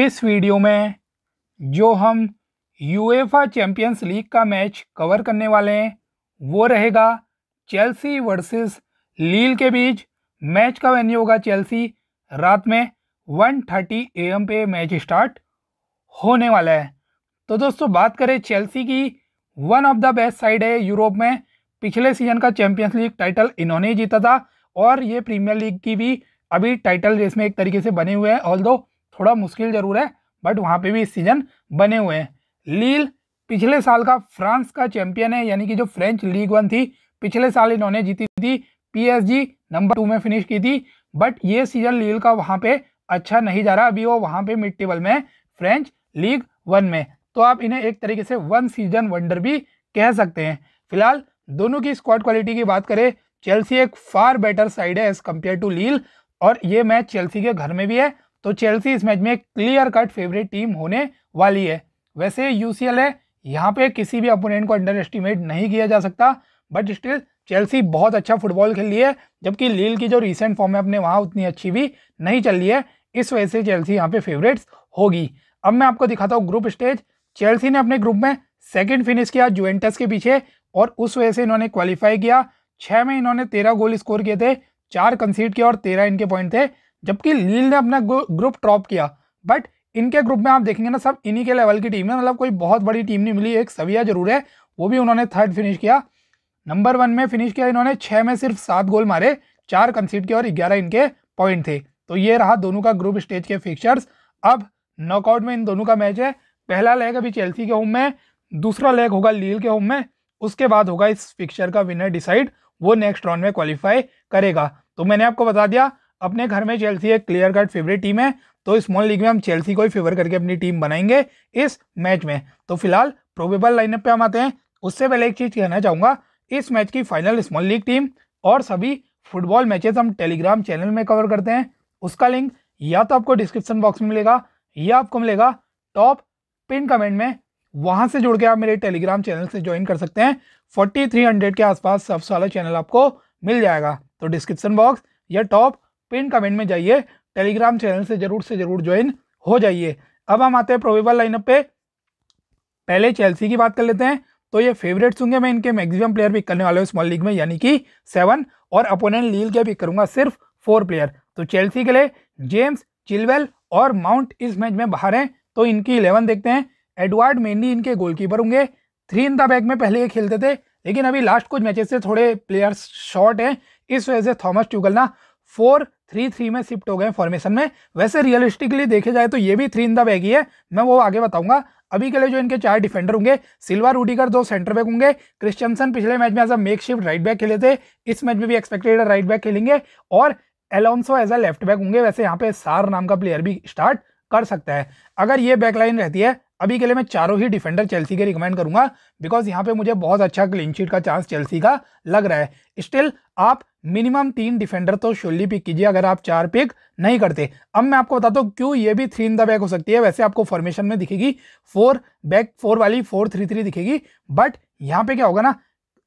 इस वीडियो में जो हम यूएफा चैम्पियंस लीग का मैच कवर करने वाले हैं वो रहेगा चेल्सी वर्सेस लील के बीच मैच का वेन्यू होगा चेल्सी रात में 1:30 थर्टी एम पे मैच स्टार्ट होने वाला है तो दोस्तों बात करें चेल्सी की one of the best side है यूरोप में पिछले सीजन का चैम्पियंस लीग टाइटल इन्होंने जीता था और ये प्रीमियर लीग की भी अभी टाइटल रेस में एक तरीके से बने हुए हैं ऑल दो थोड़ा मुश्किल जरूर है बट वहाँ पे भी इस सीज़न बने हुए हैं लील पिछले साल का फ्रांस का चैंपियन है यानी कि जो फ्रेंच लीग वन थी पिछले साल इन्होंने जीती थी पीएसजी नंबर टू में फिनिश की थी बट ये सीज़न लील का वहाँ पे अच्छा नहीं जा रहा अभी वो वहाँ पे मिड टेबल में फ्रेंच लीग वन में तो आप इन्हें एक तरीके से वन सीजन वंडर भी कह सकते हैं फिलहाल दोनों की स्क्वाड क्वालिटी की बात करें चेल्सी एक फार बेटर साइड है एज कम्पेयर टू लील और ये मैच चेल्सी के घर में भी है तो चेल्सी इस मैच में क्लियर कट फेवरेट टीम होने वाली है वैसे यूसीएल है यहाँ पे किसी भी अपोनेंट को अंडर एस्टिमेट नहीं किया जा सकता बट स्टिल चेल्सी बहुत अच्छा फुटबॉल खेल रही है जबकि लील की जो रिसेंट फॉर्म है अपने वहाँ उतनी अच्छी भी नहीं चल रही है इस वजह से चेल्सी यहाँ पे फेवरेट्स होगी अब मैं आपको दिखाता हूँ ग्रुप स्टेज चेल्सी ने अपने ग्रुप में सेकेंड फिनिश किया जुवेंटस के पीछे और उस वजह से इन्होंने क्वालिफाई किया छः में इन्होंने तेरह गोल स्कोर किए थे चार कंसीड किया और तेरह इनके पॉइंट थे जबकि लील ने अपना ग्रुप ड्रॉप किया बट इनके ग्रुप में आप देखेंगे ना सब इन्हीं के लेवल की टीम है मतलब कोई बहुत बड़ी टीम नहीं मिली एक सविया जरूर है वो भी उन्होंने थर्ड फिनिश किया नंबर वन में फिनिश किया इन्होंने छः में सिर्फ सात गोल मारे चार कंसीड किए और ग्यारह इनके पॉइंट थे तो ये रहा दोनों का ग्रुप स्टेज के फिक्चर्स अब नॉकआउट में इन दोनों का मैच है पहला लेग अभी चेल्सी के होम में दूसरा लेग होगा लील के होम में उसके बाद होगा इस फिक्चर का विनर डिसाइड वो नेक्स्ट राउंड में क्वालिफाई करेगा तो मैंने आपको बता दिया अपने घर में चेल्सी एक क्लियर कट फेवरेट टीम है तो स्मॉल लीग में हम चेल्सी को ही फेवर करके अपनी टीम बनाएंगे इस मैच में तो फिलहाल प्रोबेबल लाइनअप पे हम आते हैं उससे पहले एक चीज़ कहना चाहूँगा इस मैच की फाइनल स्मॉल लीग टीम और सभी फुटबॉल मैचेस हम टेलीग्राम चैनल में कवर करते हैं उसका लिंक या तो आपको डिस्क्रिप्शन बॉक्स में मिलेगा या आपको मिलेगा टॉप पिन कमेंट में वहाँ से जुड़ के आप मेरे टेलीग्राम चैनल से ज्वाइन कर सकते हैं फोर्टी के आसपास सबसे वाला चैनल आपको मिल जाएगा तो डिस्क्रिप्शन बॉक्स या टॉप पिन कमेंट में जाइए टेलीग्राम चैनल से जरूर से जरूर ज्वाइन हो जाइए अब हम आते हैं प्रोबेबल लाइनअप पे पहले चेल्सी की बात कर लेते हैं तो ये फेवरेट्स होंगे मैं इनके मैक्सिमम प्लेयर पिक करने वाले हूँ स्मॉल लीग में यानी कि सेवन और अपोनेंट लील के पिक करूंगा सिर्फ फोर प्लेयर तो चेल्सी के लिए जेम्स चिलवेल और माउंट इस मैच में बाहर हैं तो इनकी इलेवन देखते हैं एडवर्ड मेनली इनके गोलकीपर होंगे थ्री इन द बैक में पहले ये खेलते थे लेकिन अभी लास्ट कुछ मैचेस से थोड़े प्लेयर्स शॉर्ट हैं इस वजह से थॉमस ट्यूगल ना फोर थ्री थ्री में शिफ्ट हो गए फॉर्मेशन में वैसे रियलिस्टिकली देखे जाए तो ये भी थ्री इन द बैग ही है मैं वो आगे बताऊंगा अभी के लिए जो इनके चार डिफेंडर होंगे सिल्वा रूडीगर दो सेंटर बैक होंगे क्रिश्चियमसन पिछले मैच में as a makeshift right back खेले थे इस मैच में भी एक्सपेक्टेड राइट बैक खेलेंगे और Alonso as a left back होंगे वैसे यहाँ पे सार नाम का प्लेयर भी स्टार्ट कर सकता है अगर ये बैकलाइन रहती है अभी के लिए मैं चारों ही डिफेंडर चेल्सी के रिकमेंड करूंगा बिकॉज यहाँ पे मुझे बहुत अच्छा क्लीनशीट का चांस चेल्सी का लग रहा है स्टिल आप मिनिमम तीन डिफेंडर तो शोली पिक कीजिए अगर आप चार पिक नहीं करते अब मैं आपको बताता हूँ क्यों ये भी थ्री इन द बैक हो सकती है वैसे आपको फॉर्मेशन में दिखेगी फोर बैक फोर वाली फोर थ्री थ्री दिखेगी बट यहाँ पे क्या होगा ना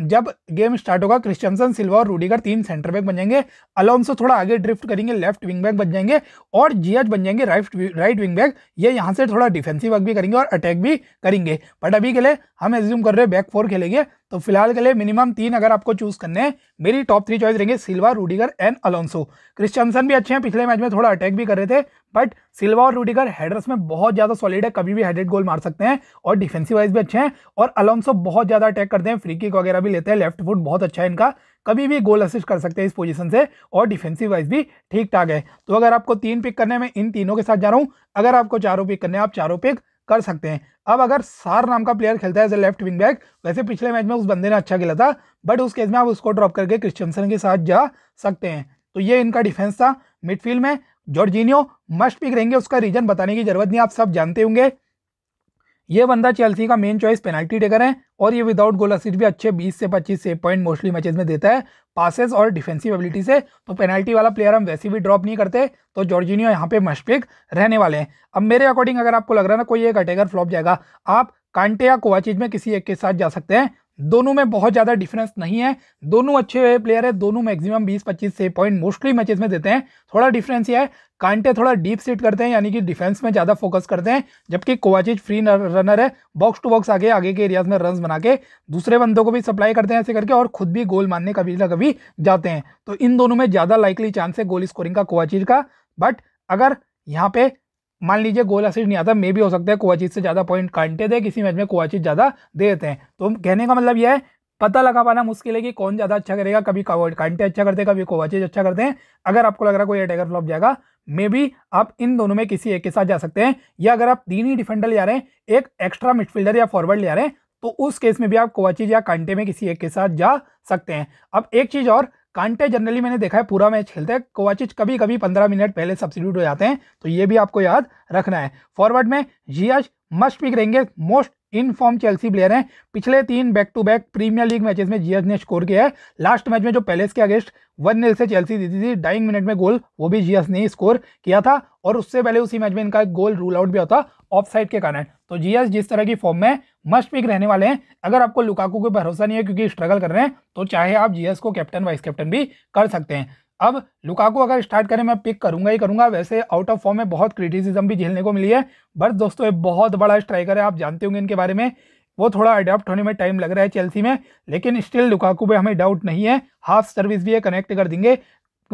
जब गेम स्टार्ट होगा क्रिश्चियनसन सिल्वा और रूडीगर तीन सेंटर बैक बन जाएंगे अलोंसो थोड़ा आगे ड्रिफ्ट करेंगे लेफ्ट विंग बैक बन जाएंगे और जीएच बन जाएंगे राइट राइट विंग बैक ये यहाँ से थोड़ा डिफेंसिव वर्क भी करेंगे और अटैक भी करेंगे बट अभी के लिए हम एज्यूम कर रहे हैं बैक फोर खेलेंगे तो फिलहाल के लिए मिनिमम तीन अगर आपको चूज करने हैं मेरी टॉप थ्री चॉइस रहेंगे Silva Rudiger and Alonso Christensen भी अच्छे हैं पिछले मैच में थोड़ा अटैक भी कर रहे थे बट सिल्वा और रूडिगर हेडर्स में बहुत ज़्यादा सॉलिड है कभी भी हेडेड गोल मार सकते हैं और डिफेंसिव वाइज भी अच्छे हैं और अलोंसो बहुत ज़्यादा अटैक करते हैं फ्री किक वगैरह भी लेते हैं लेफ्ट फुट बहुत अच्छा है इनका कभी भी गोल असिस्ट कर सकते हैं इस पोजीशन से और डिफेंसिव वाइज भी ठीक ठाक है तो अगर आपको तीन पिक करने में इन तीनों के साथ जा रहा हूँ अगर आपको चारों पिक करने आप चारों पिक कर सकते हैं अब अगर सार नाम का प्लेयर खेलता है as a left wing back वैसे पिछले मैच में उस बंदे ने अच्छा खेला था बट उस केस में आप उसको ड्रॉप करके क्रिश्चनसन के साथ जा सकते हैं तो ये इनका डिफेंस था मिडफील्ड में जॉर्जिनियो मस्ट पिक रहेंगे उसका रीजन बताने की जरूरत नहीं आप सब जानते होंगे ये बंदा चेल्सी का मेन चॉइस पेनाल्टी टेकर है और ये विदाउट गोल असिस्ट भी अच्छे 20 से 25 से पॉइंट मोस्टली मैचेस में देता है पासेस और डिफेंसिव एबिलिटी से तो पेनल्टी वाला प्लेयर हम वैसे भी ड्रॉप नहीं करते तो जॉर्जिनियो यहाँ पे पिक रहने वाले हैं अब मेरे अकॉर्डिंग अगर आपको लग रहा है ना कोई एक अटेगर फ्लॉप जाएगा आप कांटे या कोवाचिज में किसी एक के साथ जा सकते हैं दोनों में बहुत ज़्यादा डिफरेंस नहीं है दोनों अच्छे प्लेयर है दोनों मैक्सिमम 20-25 से पॉइंट मोस्टली मैचेस में देते हैं थोड़ा डिफरेंस ये है कांटे थोड़ा डीप सीट करते हैं यानी कि डिफेंस में ज़्यादा फोकस करते हैं जबकि कोवाचिज फ्री रनर है बॉक्स टू बॉक्स आगे आगे के एरियाज में रन बना के दूसरे बंदों को भी सप्लाई करते हैं ऐसे करके और खुद भी गोल मारने कभी ना कभी जाते हैं तो इन दोनों में ज़्यादा लाइकली चांस है गोल स्कोरिंग का कोवाचिज का बट अगर यहाँ पे मान लीजिए गोल असिस्ट नहीं आता मे भी हो सकता है कोवाचित से ज़्यादा पॉइंट कांटे दे किसी मैच में कोवाचित ज़्यादा दे देते हैं तो कहने का मतलब यह है पता लगा पाना मुश्किल है कि कौन ज़्यादा अच्छा करेगा कभी कांटे अच्छा करते हैं कभी कोवाचित अच्छा करते हैं अगर आपको लग रहा है कोई अटैकर फ्लॉप जाएगा मे बी आप इन दोनों में किसी एक के साथ जा सकते हैं या अगर आप तीन ही डिफेंडर ले रहे हैं एक एक्स्ट्रा मिडफील्डर या फॉरवर्ड ले रहे हैं तो उस केस में भी आप कोवाचिज या कांटे में किसी एक के साथ जा सकते हैं अब एक चीज़ और कांटे जनरली मैंने देखा है पूरा मैच खेलते हैं कोवाचिच कभी कभी पंद्रह मिनट पहले सब्सिट्यूट हो जाते हैं तो ये भी आपको याद रखना है फॉरवर्ड में जियाज मस्ट पिक रहेंगे most in form Chelsea player हैं पिछले तीन back to back Premier League matches में जियाज ने स्कोर किया है लास्ट मैच में जो पैलेस के अगेंस्ट वन नील से चेल्सी दी थी डाइंग मिनट में गोल वो भी जियाज ने ही स्कोर किया था और उससे पहले उसी मैच में इनका गोल रूल आउट भी होता ऑफ साइड के कारण तो जियाज जिस तरह की फॉर्म में मस्ट पिक रहने वाले हैं अगर आपको लुकाकू को भरोसा नहीं है क्योंकि स्ट्रगल कर रहे हैं तो चाहे आप जीएस को कैप्टन वाइस कैप्टन भी कर सकते हैं अब लुकाकू अगर स्टार्ट करें मैं पिक करूंगा ही करूंगा वैसे आउट ऑफ फॉर्म में बहुत क्रिटिसिज्म भी झेलने को मिली है बट दोस्तों ये बहुत बड़ा स्ट्राइकर है आप जानते होंगे इनके बारे में वो थोड़ा अडेप्ट होने में टाइम लग रहा है चेल्सी में लेकिन स्टिल लुकाकू पे हमें डाउट नहीं है हाफ सर्विस भी है कनेक्ट कर देंगे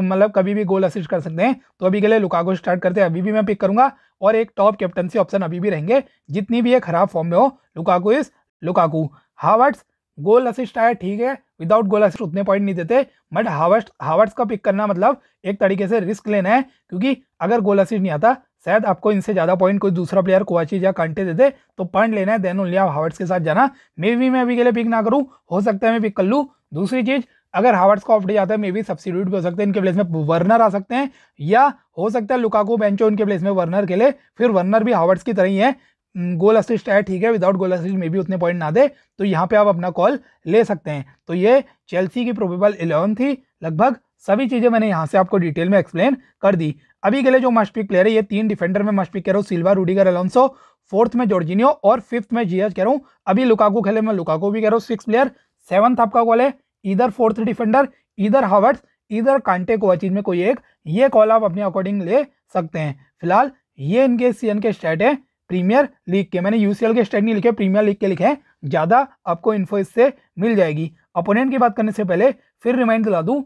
मतलब कभी भी गोल असिस्ट कर सकते हैं तो अभी के लिए लुकागो स्टार्ट करते हैं अभी भी मैं पिक करूंगा और एक टॉप कैप्टनसी ऑप्शन अभी भी रहेंगे जितनी भी ये खराब फॉर्म में हो Lukaku is Lukaku Havertz goal assist आया ठीक है विदाउट गोल असिस्ट उतने पॉइंट नहीं देते बट हावर्ट हावर्ट्स का पिक करना मतलब एक तरीके से रिस्क लेना है क्योंकि अगर गोल असिस्ट नहीं आता शायद आपको इनसे ज़्यादा पॉइंट कोई दूसरा प्लेयर कोवाची या कांटे देते तो पॉइंट लेना है देन ओनली आप हावर्ट्स के साथ जाना मे भी मैं अभी के लिए पिक ना करूँ हो सकता है मैं पिक कर लूँ दूसरी चीज़ अगर हावर्स का ऑफ डे जाता है मे बी सब्सिट्यूट भी हो सकते हैं इनके प्लेस में वर्नर आ सकते हैं या हो सकता है लुकाकू बेंचो इनके प्लेस में वर्नर खेले फिर वर्नर भी हावर्स की तरह ही है गोल हम्म, असिस्ट है ठीक है विदाउट गोल असिस्ट मे भी उतने पॉइंट ना दे तो यहाँ पे आप अपना कॉल ले सकते हैं तो ये चेल्सी की प्रोबेबल इलेवन थी लगभग सभी चीज़ें मैंने यहाँ से आपको डिटेल में एक्सप्लेन कर दी अभी के लिए जो मस्ट पिक प्लेयर है ये तीन डिफेंडर में मस्ट पिक कह रहा हूँ सिल्वा रूडीगर एलोंसो फोर्थ में जॉर्जिनियो और फिफ्थ में जीएच कह रहा हूँ अभी लुकाकू खेले मैं लुकाको भी कह रहा हूँ सिक्स प्लेयर सेवंथ आपका कॉल है इधर फोर्थ डिफेंडर इधर हावर्ट्स इधर कांटे को अचीज में कोई एक ये कॉल आप अपने अकॉर्डिंग ले सकते हैं फिलहाल ये इनके सी के स्टेट है प्रीमियर लीग के मैंने यूसीएल के स्टेट नहीं लिखे प्रीमियर लीग के लिखे हैं ज़्यादा आपको इन्फो इससे मिल जाएगी अपोनेंट की बात करने से पहले फिर रिमाइंड दिला दूँ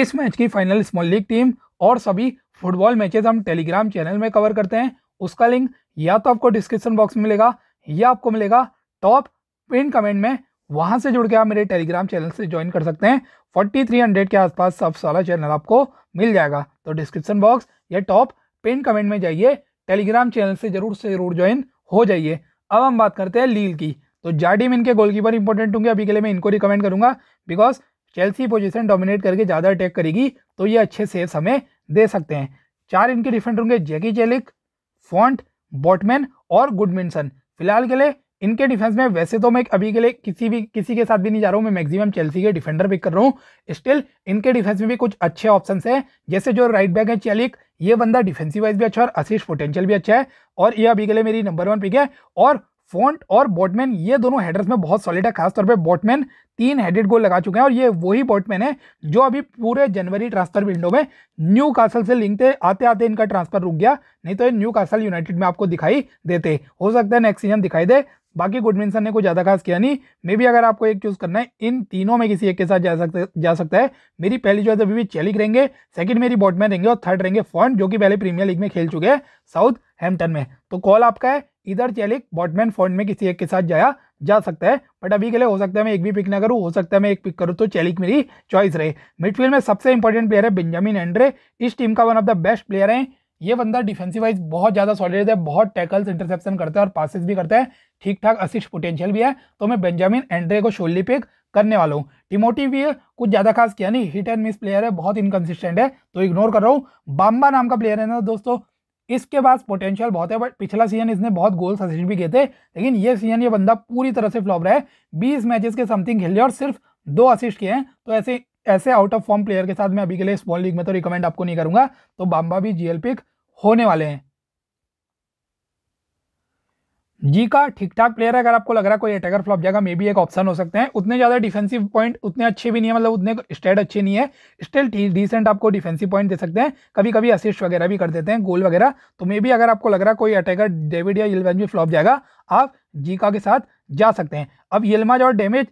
इस मैच की फाइनल स्मॉल लीग टीम और सभी फुटबॉल मैचेस हम टेलीग्राम चैनल में कवर करते हैं उसका लिंक या तो आपको डिस्क्रिप्शन बॉक्स में मिलेगा या आपको मिलेगा टॉप पिन कमेंट में वहां से जुड़ के आप मेरे टेलीग्राम चैनल से ज्वाइन कर सकते हैं फोर्टी थ्री हंड्रेड के आसपास सब सारा चैनल आपको मिल जाएगा तो डिस्क्रिप्शन बॉक्स या टॉप पिन कमेंट में जाइए टेलीग्राम चैनल से ज़रूर से ज़रूर ज्वाइन हो जाइए अब हम बात करते हैं लील की तो जाडिम इनके गोलकीपर इंपॉर्टेंट होंगे अभी के लिए मैं इनको रिकमेंड करूंगा बिकॉज चेल्सी पोजिशन डोमिनेट करके ज़्यादा अटैक करेगी तो ये अच्छे सेव्स हमें दे सकते हैं चार इनके डिफेंडर होंगे जैकी चेलिक फॉन्ट बॉटमैन और गुडमिनसन फिलहाल के लिए इनके डिफेंस में वैसे तो मैं अभी के लिए किसी भी किसी के साथ भी नहीं जा रहा हूँ मैं मैक्सिमम चेल्सी के डिफेंडर पिक कर रहा हूँ स्टिल इनके डिफेंस में भी कुछ अच्छे ऑप्शन है जैसे जो राइट बैक है चेलिक ये बंदा डिफेंसिव वाइज भी अच्छा और असिस्ट पोटेंशियल भी अच्छा है और ये अभी के लिए मेरी नंबर वन पिक है और फोन्ट और बॉटमैन ये दोनों हेडर्स में बहुत सॉलिड है खासतौर पे बॉटमैन तीन हेडेड गोल लगा चुके हैं और ये वही बॉटमैन है जो अभी पूरे जनवरी ट्रांसफर विंडो में न्यू कासल से लिंक थे आते आते इनका ट्रांसफर रुक गया नहीं तो ये न्यू कासल यूनाइटेड में आपको दिखाई देते हो सकता है नेक्स्ट सीजन दिखाई दे बाकी गुडमिंसन ने कुछ ज़्यादा खास किया नहीं मे भी अगर आपको एक चूज़ करना है इन तीनों में किसी एक के साथ जा सकता जा सकता है मेरी पहली चॉइस अभी भी चेलिक रहेंगे सेकंड मेरी बॉटमैन रहेंगे और थर्ड रहेंगे फॉन्ट जो कि पहले प्रीमियर लीग में खेल चुके हैं साउथ हेम्पटन में तो कॉल आपका है इधर चेलिक बॉटमैन फॉन्ट में किसी एक के साथ जाया जा सकता है बट अभी के लिए हो सकता है मैं एक भी पिक ना करूँ हो सकता है मैं एक पिक करूँ तो चेलिक मेरी चॉइस रहे मिडफील्ड में सबसे इंपॉर्टेंट प्लेयर है बेंजामिन एंड्रे इस टीम का one of the best player है ये बंदा डिफेंसिव वाइज बहुत ज़्यादा सॉलिड है बहुत टैकल्स इंटरसेप्शन करता है और पासिस भी करता है ठीक ठाक असिस्ट पोटेंशियल भी है तो मैं बेंजामिन एंड्रे को शोल्ली पिक करने वाला हूँ टिमोटी भी कुछ ज़्यादा खास किया नहीं हिट एंड मिस प्लेयर है बहुत इनकन्सिस्टेंट है तो इग्नोर कर रहा हूँ बाम्बा नाम का प्लेयर है ना दोस्तों इसके पास पोटेंशियल बहुत है बट पिछला सीजन इसने बहुत गोल्स असिस्ट भी किए थे लेकिन ये सीजन ये बंदा पूरी तरह से फ्लॉप रहा है बीस मैचेस के समथिंग खेल और सिर्फ दो असिस्ट किए हैं तो ऐसे ऐसे आउट ऑफ फॉर्म प्लेयर के साथ मैं अभी के लिए स्मॉल लीग में तो रिकमेंड आपको नहीं करूंगा तो बाम्बा भी जीएल पिक होने वाले हैं जी का ठीक ठाक प्लेयर है अगर आपको लग रहा है कोई अटैकर फ्लॉप जाएगा मे बी एक ऑप्शन हो सकते हैं उतने ज़्यादा डिफेंसिव पॉइंट उतने अच्छे भी नहीं है मतलब उतने स्टेट अच्छे नहीं है स्टिल डिसेंट आपको डिफेंसिव पॉइंट दे सकते हैं कभी कभी असिस्ट वगैरह भी कर देते हैं गोल वगैरह तो मे बी अगर आपको लग रहा है कोई अटैकर डेविड या यलवेज भी फ्लॉप जाएगा आप जीका के साथ जा सकते हैं अब यलमाज और डेमेज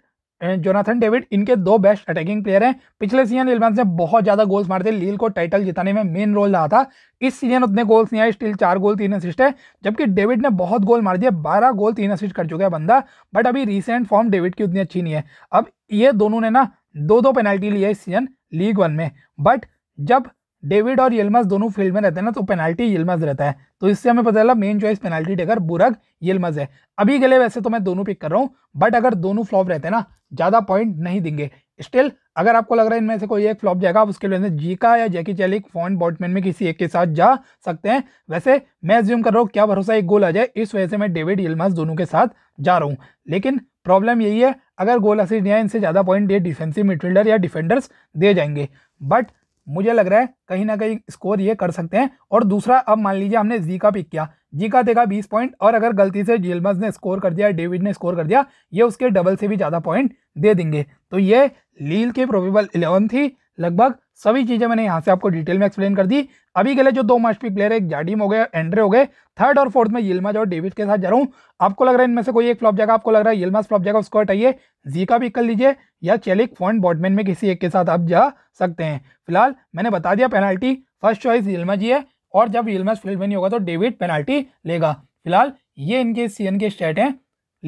जोनाथन डेविड इनके दो बेस्ट अटैकिंग प्लेयर हैं पिछले सीजन इलवेंस ने बहुत ज़्यादा गोल्स थे लील को टाइटल जिताने में मेन रोल रहा था इस सीजन उतने गोल्स नहीं आए स्टिल चार गोल तीन असिस्ट है जबकि डेविड ने बहुत गोल मार दिए बारह गोल तीन असिस्ट कर चुका है बंदा बट अभी रिसेंट फॉर्म डेविड की उतनी अच्छी नहीं है अब ये दोनों ने ना दो दो पेनल्टी लिया इस सीजन लीग वन में बट जब डेविड और येलमस दोनों फील्ड में रहते हैं ना तो पेनल्टी येलमस रहता है तो इससे हमें पता चला main choice penalty taker Burak Yilmaz है अभी के लिए वैसे तो मैं दोनों पिक कर रहा हूँ बट अगर दोनों फ्लॉप रहते हैं ना ज़्यादा पॉइंट नहीं देंगे स्टिल अगर आपको लग रहा है इनमें से कोई एक फ्लॉप जाएगा आप उसके लिए जीका या जैकी चैलिक फोन बॉटमैन में किसी एक के साथ जा सकते हैं वैसे मैं ज्यूम कर रहा हूँ क्या भरोसा एक गोल आ जाए इस वजह से मैं डेविड यिल्मस दोनों के साथ जा रहा हूँ लेकिन प्रॉब्लम यही है अगर गोल असिस्ट या इनसे ज़्यादा पॉइंट ये डिफेंसिव मिडफील्डर या डिफेंडर्स दे जाएंगे बट मुझे लग रहा है कहीं ना कहीं स्कोर ये कर सकते हैं और दूसरा अब मान लीजिए हमने जी का पिक किया जी का देखा बीस पॉइंट और अगर गलती से जेलमस ने स्कोर कर दिया डेविड ने स्कोर कर दिया ये उसके डबल से भी ज़्यादा पॉइंट दे देंगे तो ये लील की प्रोबेबल इलेवन थी लगभग सभी चीज़ें मैंने यहाँ से आपको डिटेल में एक्सप्लेन कर दी अभी के लिए जो दो मास्टपिक प्लेयर एक जाडीम हो गए एंड्रे हो गए थर्ड और फोर्थ में यिल्माज और डेविड के साथ जा रहा हूँ आपको लग रहा है इनमें से कोई एक फ्लॉप जाएगा आपको लग रहा है यिल्माज फ्लॉप जाएगा उसको हटाइए जी का भी कर लीजिए या चेलिक फॉन्ट बॉडमैन में किसी एक के साथ आप जा सकते हैं फिलहाल मैंने बता दिया पेनाल्टी फर्स्ट चॉइस यिल्माज ही है और जब यिल्माज फील्ड में नहीं होगा तो डेविड पेनाल्टी लेगा फिलहाल ये इनके सी के स्टेट हैं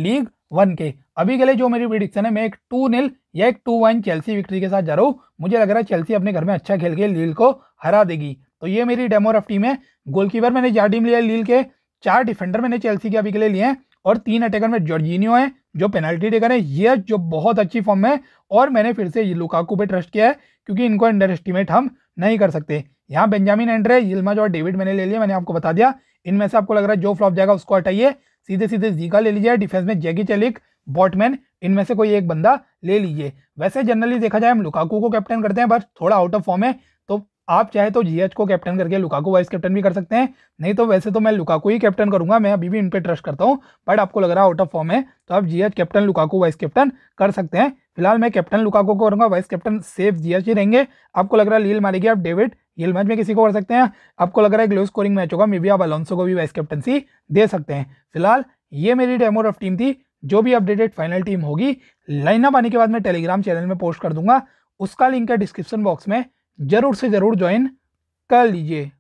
लीग वन के अभी के लिए जो मेरी प्रिडिक्शन है मैं एक टू नील या एक टू वन चेल्सी विक्ट्री के साथ जा रहा हूँ मुझे लग रहा है चेल्सी अपने घर में अच्छा खेल के लील को हरा देगी तो ये मेरी डेमो रफ टीम है गोलकीपर मैंने जार्डिम लिया लील के चार डिफेंडर मैंने चेल्सी के अभी के लिए लिए हैं और तीन अटैकर में जॉर्जिनियो है जो पेनल्टी टेकर है ये जो बहुत अच्छी फॉर्म है और मैंने फिर से लुकाकू पे ट्रस्ट किया है क्योंकि इनको अंडर एस्टिमेट हम नहीं कर सकते यहाँ बेंजामिन एंड्रे यिल्माज और डेविड मैंने ले लिया मैंने आपको बता दिया इनमें से आपको लग रहा है जो फ्लॉप जाएगा उसको हटाइए सीधे सीधे जीका ले लीजिए डिफेंस में जैकी चेलिक बॉटमैन इनमें से कोई एक बंदा ले लीजिए वैसे जनरली देखा जाए हम लुकाकू को कैप्टन करते हैं बट थोड़ा आउट ऑफ फॉर्म है तो आप चाहे तो जीएच को कैप्टन करके लुकाको वाइस कैप्टन भी कर सकते हैं नहीं तो वैसे तो मैं लुकाको ही कैप्टन करूंगा मैं अभी भी इन पर ट्रस्ट करता हूँ बट आपको लग रहा है आउट ऑफ फॉर्म है तो आप Ziyech captain Lukaku vice captain कर सकते हैं फिलहाल मैं कैप्टन लुकाको को करूंगा वाइस कैप्टन सेफ जीएच ही रहेंगे आपको लग रहा है लील मारेगी आप डेविड हील मैच में किसी को कर सकते हैं आपको लग रहा है एक स्कोरिंग मैच होगा मे भी आप अलॉन्सो को भी वाइस कैप्टनसी दे सकते हैं फिलहाल ये मेरी डेमो ऑफ टीम थी जो भी अपडेटेड फाइनल टीम होगी लाइनअप आने के बाद मैं टेलीग्राम चैनल में पोस्ट कर दूंगा उसका लिंक है डिस्क्रिप्शन बॉक्स में ज़रूर से ज़रूर ज्वाइन कर लीजिए